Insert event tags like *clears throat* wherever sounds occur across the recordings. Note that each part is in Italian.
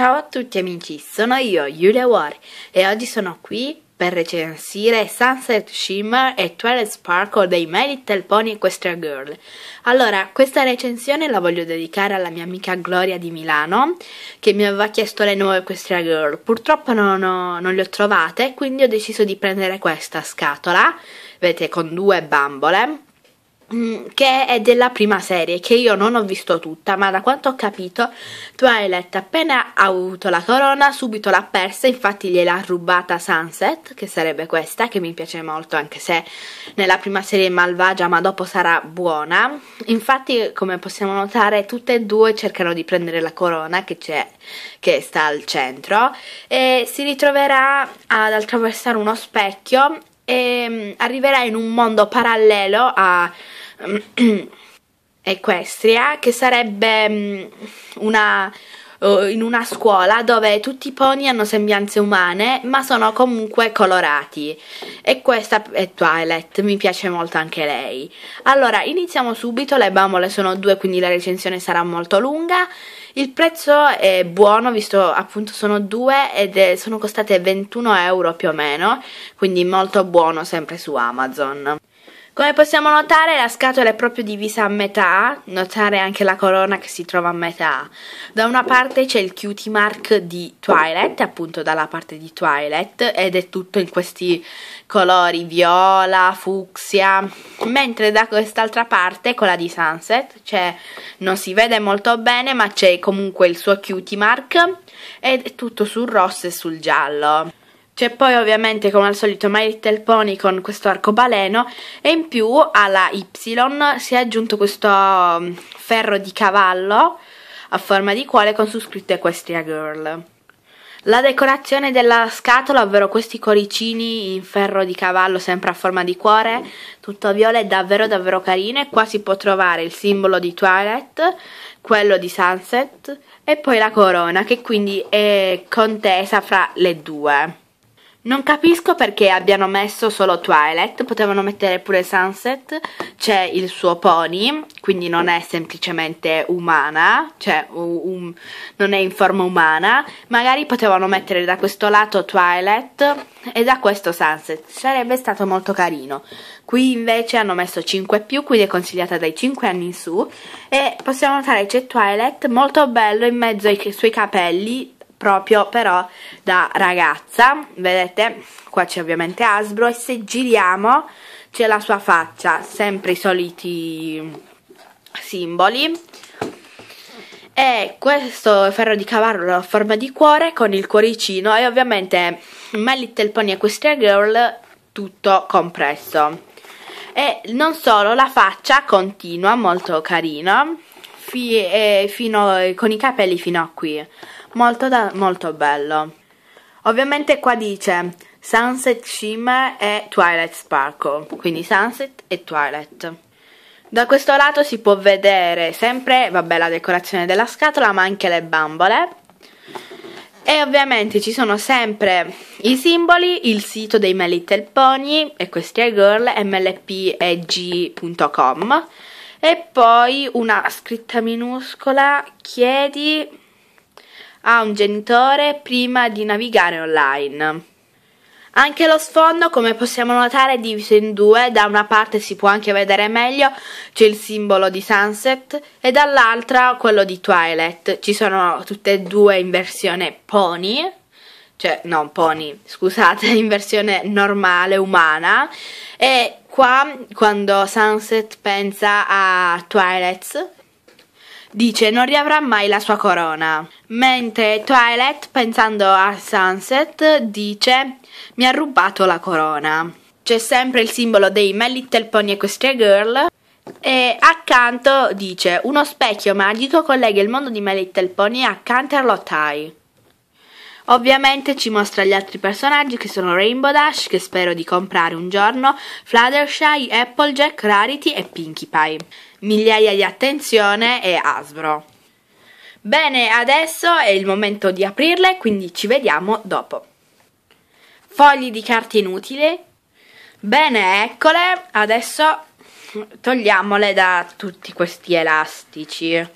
Ciao a tutti amici, sono io, Julia War, e oggi sono qui per recensire Sunset Shimmer e Twilight Sparkle dei My Little Pony Equestria Girl. Allora, questa recensione la voglio dedicare alla mia amica Gloria di Milano, che mi aveva chiesto le nuove Equestria Girl. Purtroppo non, ho, non le ho trovate, quindi ho deciso di prendere questa scatola, vedete, con due bambole, Mm, che è della prima serie, che io non ho visto tutta, ma da quanto ho capito Twilight appena ha avuto la corona subito l'ha persa, infatti gliel'ha rubata Sunset, che sarebbe questa, che mi piace molto anche se nella prima serie è malvagia, ma dopo sarà buona. Infatti, come possiamo notare, tutte e due cercano di prendere la corona che c'è, che sta al centro, e si ritroverà ad attraversare uno specchio e ehm, arriverà in un mondo parallelo a mm, *clears throat* Equestria che sarebbe mm, una in una scuola dove tutti i pony hanno sembianze umane ma sono comunque colorati e questa è Twilight, mi piace molto anche lei. Allora iniziamo subito, le bambole sono due quindi la recensione sarà molto lunga il prezzo è buono visto appunto sono due ed è, sono costate 21 euro più o meno, quindi molto buono sempre su Amazon. Come possiamo notare la scatola è proprio divisa a metà, notare anche la corona che si trova a metà. Da una parte c'è il cutie mark di Twilight, appunto dalla parte di Twilight, ed è tutto in questi colori viola, fucsia, mentre da quest'altra parte, quella di Sunset, cioè non si vede molto bene ma c'è comunque il suo cutie mark ed è tutto sul rosso e sul giallo. C'è poi ovviamente come al solito My Little Pony con questo arcobaleno e in più alla Y si è aggiunto questo mm, ferro di cavallo a forma di cuore con su scritto Equestria Girl. La decorazione della scatola, ovvero questi coricini in ferro di cavallo sempre a forma di cuore, tutto viola, è davvero davvero carina. Qua si può trovare il simbolo di Twilight, quello di Sunset e poi la corona che quindi è contesa fra le due. Non capisco perché abbiano messo solo Twilight, potevano mettere pure Sunset, c'è il suo pony, quindi non è semplicemente umana, cioè um, non è in forma umana, magari potevano mettere da questo lato Twilight e da questo Sunset, sarebbe stato molto carino. Qui invece hanno messo 5 più, quindi è consigliata dai 5 anni in su e possiamo notare c'è Twilight molto bello in mezzo ai suoi capelli proprio però da ragazza vedete qua c'è ovviamente Asbro e se giriamo c'è la sua faccia sempre i soliti simboli e questo ferro di cavallo a forma di cuore con il cuoricino e ovviamente My Little Pony Equestria Girl tutto compresso e non solo la faccia continua molto carino fi eh, fino, con i capelli fino a qui molto, da, molto bello. Ovviamente qua dice Sunset Shimmer e Twilight Sparkle, quindi Sunset e Twilight. Da questo lato si può vedere sempre, vabbè, la decorazione della scatola, ma anche le bambole. E ovviamente ci sono sempre i simboli, il sito dei My Little Pony, e Equestria Girl, mlpeg.com e poi una scritta minuscola, chiedi a un genitore prima di navigare online. Anche lo sfondo, come possiamo notare, è diviso in due, da una parte si può anche vedere meglio, c'è il simbolo di Sunset e dall'altra quello di Twilight. Ci sono tutte e due in versione pony, cioè non pony, scusate, *laughs* in versione normale, umana. E qua, quando Sunset pensa a Twilight, dice non riavrà mai la sua corona. Mentre Twilight, pensando a Sunset, dice mi ha rubato la corona. C'è sempre il simbolo dei My Little Pony Equestria Girl e accanto dice uno specchio magico collega il mondo di My Little Pony a Canterlot High. Ovviamente ci mostra gli altri personaggi che sono Rainbow Dash, che spero di comprare un giorno, Fluttershy, Applejack, Rarity e Pinkie Pie migliaia di attenzione e Asbro. Bene, adesso è il momento di aprirle, quindi ci vediamo dopo. Fogli di carte inutili. Bene, eccole. Adesso togliamole da tutti questi elastici.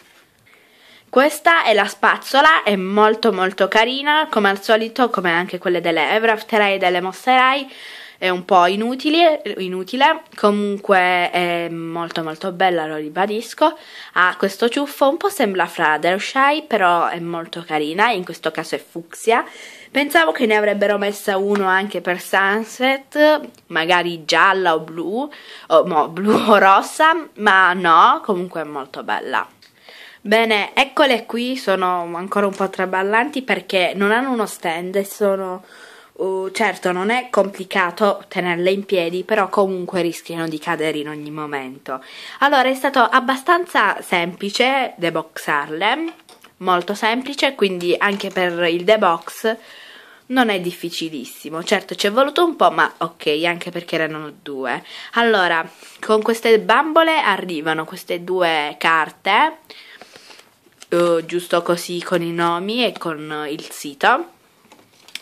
Questa è la spazzola, è molto molto carina, come al solito, come anche quelle delle Evrafterai e delle Mosserai, è un po' inutile, inutile. comunque è molto molto bella, lo ribadisco. Ha questo ciuffo, un po' sembra Fluttershy, però è molto carina, in questo caso è fucsia. Pensavo che ne avrebbero messa uno anche per Sunset, magari gialla o blu, o, no, blu *laughs* o rossa, ma no, comunque è molto bella. Bene, eccole qui, sono ancora un po' traballanti perché non hanno uno stand, sono Uh, certo non è complicato tenerle in piedi, però comunque rischiano di cadere in ogni momento. Allora è stato abbastanza semplice deboxarle, molto semplice, quindi anche per il debox non è difficilissimo. Certo ci è voluto un po', ma ok, anche perché erano due. Allora, con queste bambole arrivano queste due carte, uh, giusto così con i nomi e con il sito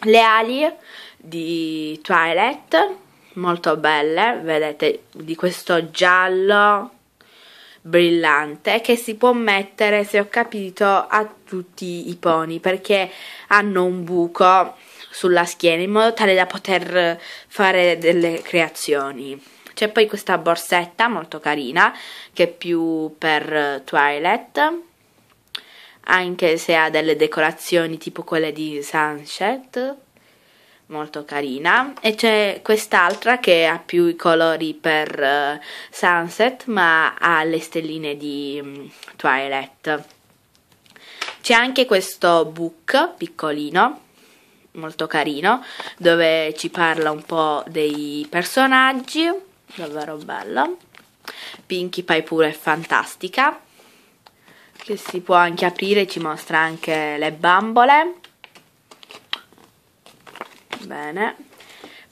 le ali di Twilight molto belle vedete di questo giallo brillante che si può mettere se ho capito a tutti i pony perché hanno un buco sulla schiena in modo tale da poter fare delle creazioni c'è poi questa borsetta molto carina che è più per Twilight anche se ha delle decorazioni tipo quelle di Sunset, molto carina, e c'è quest'altra che ha più i colori per uh, Sunset, ma ha le stelline di um, Twilight. C'è anche questo book piccolino, molto carino, dove ci parla un po' dei personaggi, davvero bello. Pinkie Pie pure è fantastica che si può anche aprire, ci mostra anche le bambole. Bene.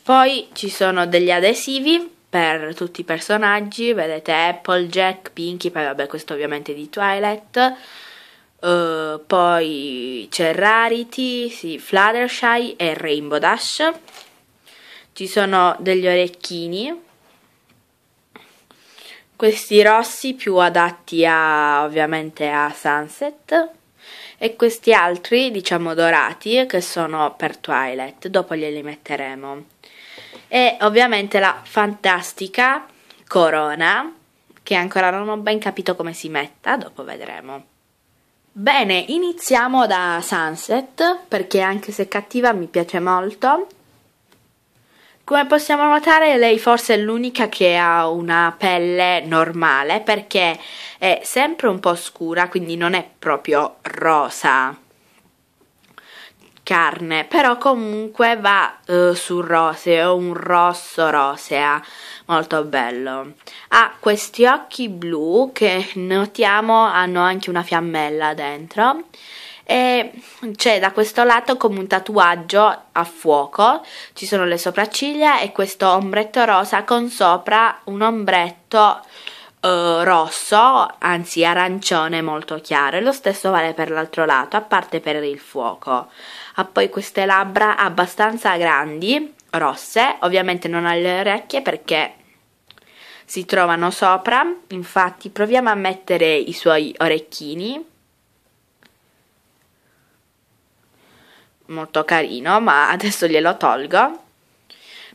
Poi ci sono degli adesivi per tutti i personaggi, vedete Apple, Jack, Pinky poi vabbè questo ovviamente è di Twilight. Uh, poi c'è Rarity, sì, Fluttershy e Rainbow Dash. Ci sono degli orecchini questi rossi più adatti a, ovviamente a sunset e questi altri diciamo dorati che sono per twilight dopo glieli metteremo e ovviamente la fantastica corona che ancora non ho ben capito come si metta dopo vedremo bene iniziamo da sunset perché anche se cattiva mi piace molto come possiamo notare, lei forse è l'unica che ha una pelle normale perché è sempre un po' scura, quindi non è proprio rosa carne, però comunque va eh, sul roseo, un rosso rosea, ah, molto bello. Ha questi occhi blu che notiamo hanno anche una fiammella dentro e c'è da questo lato come un tatuaggio a fuoco, ci sono le sopracciglia e questo ombretto rosa con sopra un ombretto eh, rosso, anzi arancione molto chiaro e lo stesso vale per l'altro lato, a parte per il fuoco. Ha poi queste labbra abbastanza grandi, rosse, ovviamente non ha le orecchie perché si trovano sopra, infatti proviamo a mettere i suoi orecchini molto carino, ma adesso glielo tolgo.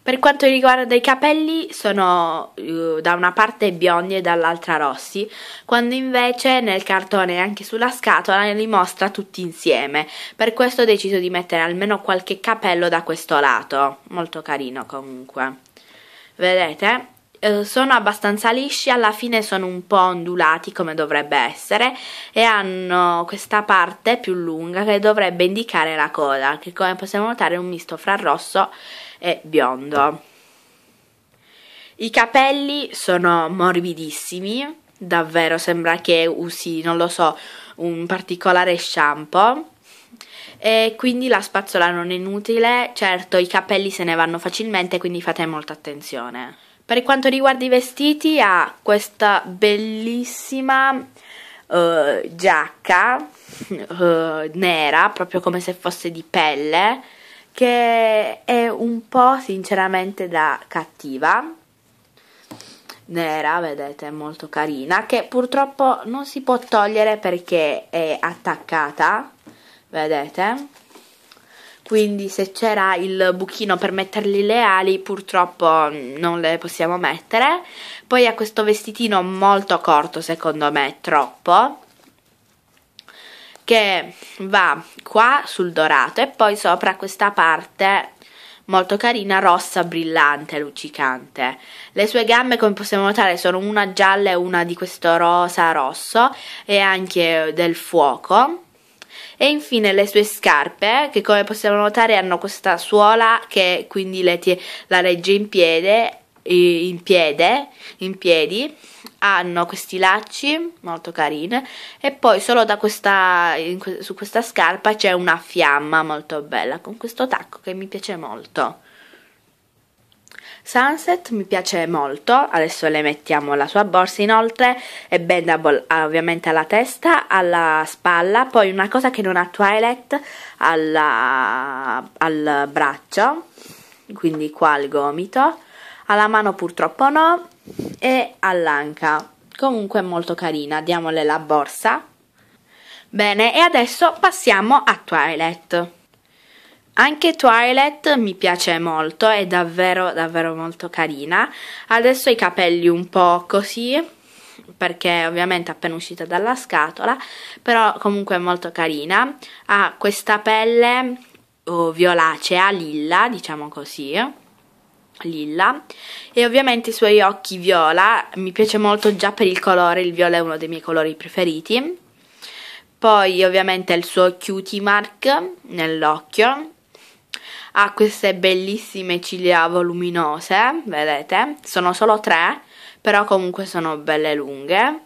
Per quanto riguarda i capelli, sono uh, da una parte biondi e dall'altra rossi, quando invece nel cartone e anche sulla scatola li mostra tutti insieme. Per questo ho deciso di mettere almeno qualche capello da questo lato, molto carino comunque. Vedete? Eh, sono abbastanza lisci, alla fine sono un po' ondulati come dovrebbe essere e hanno questa parte più lunga che dovrebbe indicare la coda, che come possiamo notare è un misto fra rosso e biondo. I capelli sono morbidissimi, davvero sembra che usi, non lo so, un particolare shampoo e quindi la spazzola non è inutile, certo i capelli se ne vanno facilmente quindi fate molta attenzione. Per quanto riguarda i vestiti ha questa bellissima uh, giacca uh, nera, proprio come se fosse di pelle, che è un po' sinceramente da cattiva. Nera, vedete, molto carina, che purtroppo non si può togliere perché è attaccata, vedete? quindi se c'era il buchino per mettergli le ali purtroppo mm, non le possiamo mettere poi ha questo vestitino molto corto secondo me troppo che va qua sul dorato e poi sopra questa parte molto carina, rossa, brillante, luccicante. Le sue gambe, come possiamo notare, sono una gialla e una di questo rosa rosso e anche del fuoco. E infine le sue scarpe, che come possiamo notare hanno questa suola che quindi le la regge in piede, in piede, in piedi, hanno questi lacci molto carine e poi solo da questa, in, su questa scarpa c'è una fiamma molto bella con questo tacco che mi piace molto. Sunset mi piace molto, adesso le mettiamo la sua borsa inoltre, è bendable ovviamente alla testa, alla spalla, poi una cosa che non ha Twilight alla, al braccio, quindi qua al gomito, alla mano purtroppo no e all'anca, comunque molto carina, diamole la borsa. Bene, e adesso passiamo a Twilight. Anche Twilight mi piace molto, è davvero davvero molto carina. Adesso i capelli un po' così, perché ovviamente è appena uscita dalla scatola, però comunque è molto carina. Ha questa pelle oh, violacea, lilla, diciamo così lilla e ovviamente i suoi occhi viola mi piace molto già per il colore il viola è uno dei miei colori preferiti poi ovviamente il suo cutie mark nell'occhio ha ah, queste bellissime ciglia voluminose, vedete? Sono solo tre, però comunque sono belle lunghe.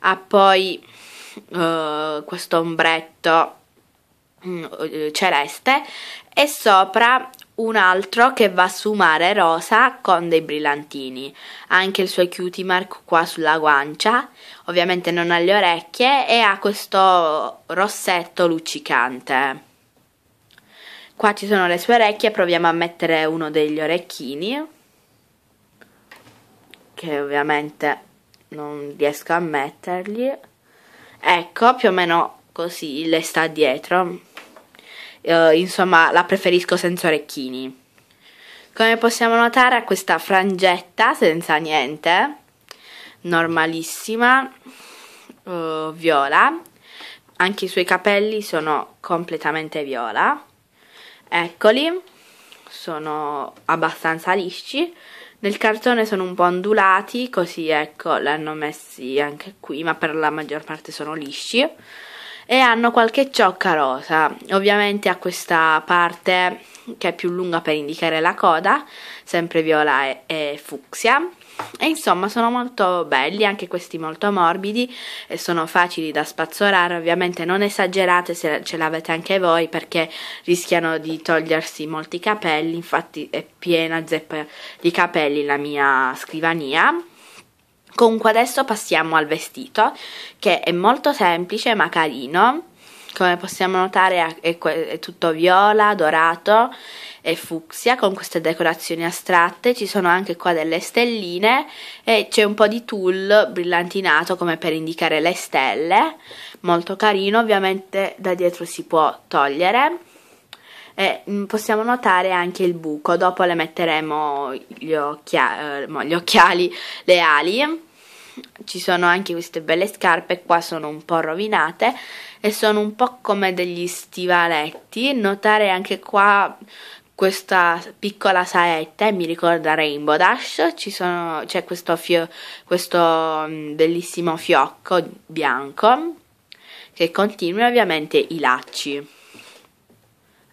Ha poi uh, questo ombretto uh, celeste e sopra un altro che va su mare rosa con dei brillantini. anche il suo cutie mark qua sulla guancia, ovviamente non ha le orecchie e ha questo rossetto luccicante. Qua ci sono le sue orecchie, proviamo a mettere uno degli orecchini, che ovviamente non riesco a mettergli. Ecco, più o meno così le sta dietro. Eh, insomma, la preferisco senza orecchini. Come possiamo notare ha questa frangetta senza niente, normalissima, eh, viola. Anche i suoi capelli sono completamente viola. Eccoli, sono abbastanza lisci. Nel cartone sono un po' ondulati, così ecco, l'hanno messi anche qui, ma per la maggior parte sono lisci. E hanno qualche ciocca rosa. Ovviamente ha questa parte che è più lunga per indicare la coda, sempre viola e, e fucsia. E insomma sono molto belli, anche questi molto morbidi e sono facili da spazzolare, ovviamente non esagerate se ce l'avete anche voi perché rischiano di togliersi molti capelli, infatti è piena zeppa di capelli la mia scrivania. Comunque adesso passiamo al vestito che è molto semplice ma carino, come possiamo notare è, è tutto viola, dorato e fucsia con queste decorazioni astratte, ci sono anche qua delle stelline e c'è un po' di tulle brillantinato come per indicare le stelle, molto carino, ovviamente da dietro si può togliere e mm, possiamo notare anche il buco, dopo le metteremo gli, occhia eh, gli occhiali, le ali ci sono anche queste belle scarpe, qua sono un po' rovinate e sono un po' come degli stivaletti. Notare anche qua questa piccola saetta e mi ricorda Rainbow Dash, sono, c'è questo, fio, questo mm, bellissimo fiocco bianco che continua ovviamente i lacci.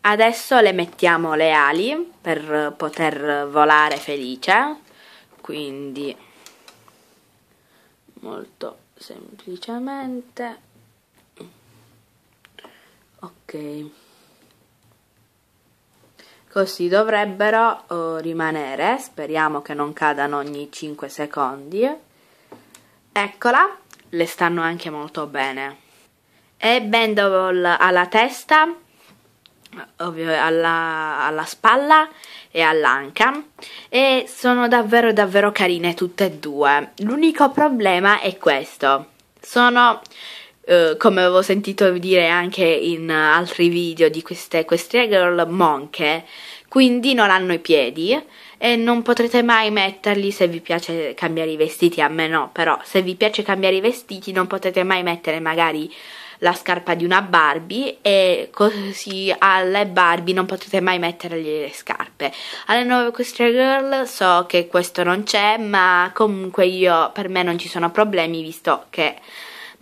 Adesso le mettiamo le ali per poter volare felice, quindi molto semplicemente. Ok così dovrebbero uh, rimanere speriamo che non cadano ogni 5 secondi eccola le stanno anche molto bene e Bendoval alla testa ovvio alla, alla spalla e all'anca e sono davvero davvero carine tutte e due l'unico problema è questo sono eh, come avevo sentito dire anche in altri video di queste, Equestria girl monche, eh, quindi non hanno i piedi e non potrete mai metterli se vi piace cambiare i vestiti, a me no, però se vi piace cambiare i vestiti non potete mai mettere magari la scarpa di una Barbie e così alle Barbie non potete mai mettergli le scarpe. Alle nuove Equestria Girl so che questo non c'è, ma comunque io per me non ci sono problemi visto che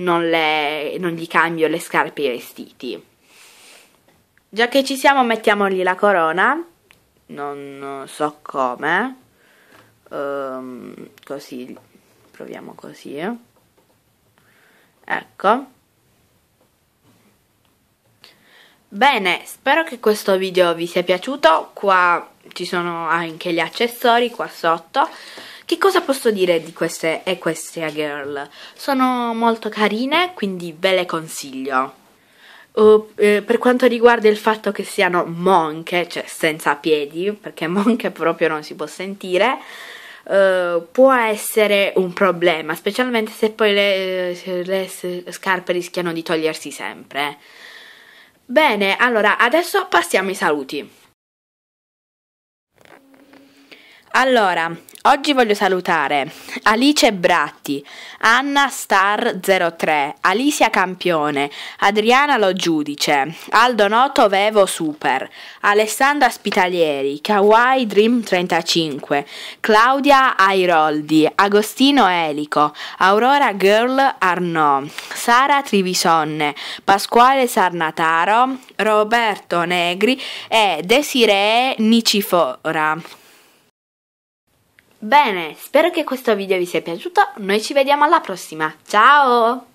non, le, non gli cambio le scarpe e i vestiti. Già che ci siamo mettiamogli la corona, non so come, um, così, proviamo così, ecco. Bene, spero che questo video vi sia piaciuto, qua ci sono anche gli accessori qua sotto. Che cosa posso dire di queste Equestria Girl? Sono molto carine, quindi ve le consiglio. Uh, per quanto riguarda il fatto che siano monche, cioè senza piedi, perché *laughs* monche proprio non si può sentire, Uh, può essere un problema, specialmente se poi le, le, scarpe rischiano di togliersi sempre. Bene, allora adesso passiamo ai saluti. Allora, oggi voglio salutare Alice Bratti, Anna Star 03, Alicia Campione, Adriana Lo Giudice, Aldo Noto Vevo Super, Alessandra Spitalieri, Kawaii Dream 35, Claudia Airoldi, Agostino Elico, Aurora Girl Arnaud, Sara Trivisonne, Pasquale Sarnataro, Roberto Negri e Desiree Nicifora. Bene, spero che questo video vi sia piaciuto, noi ci vediamo alla prossima, ciao!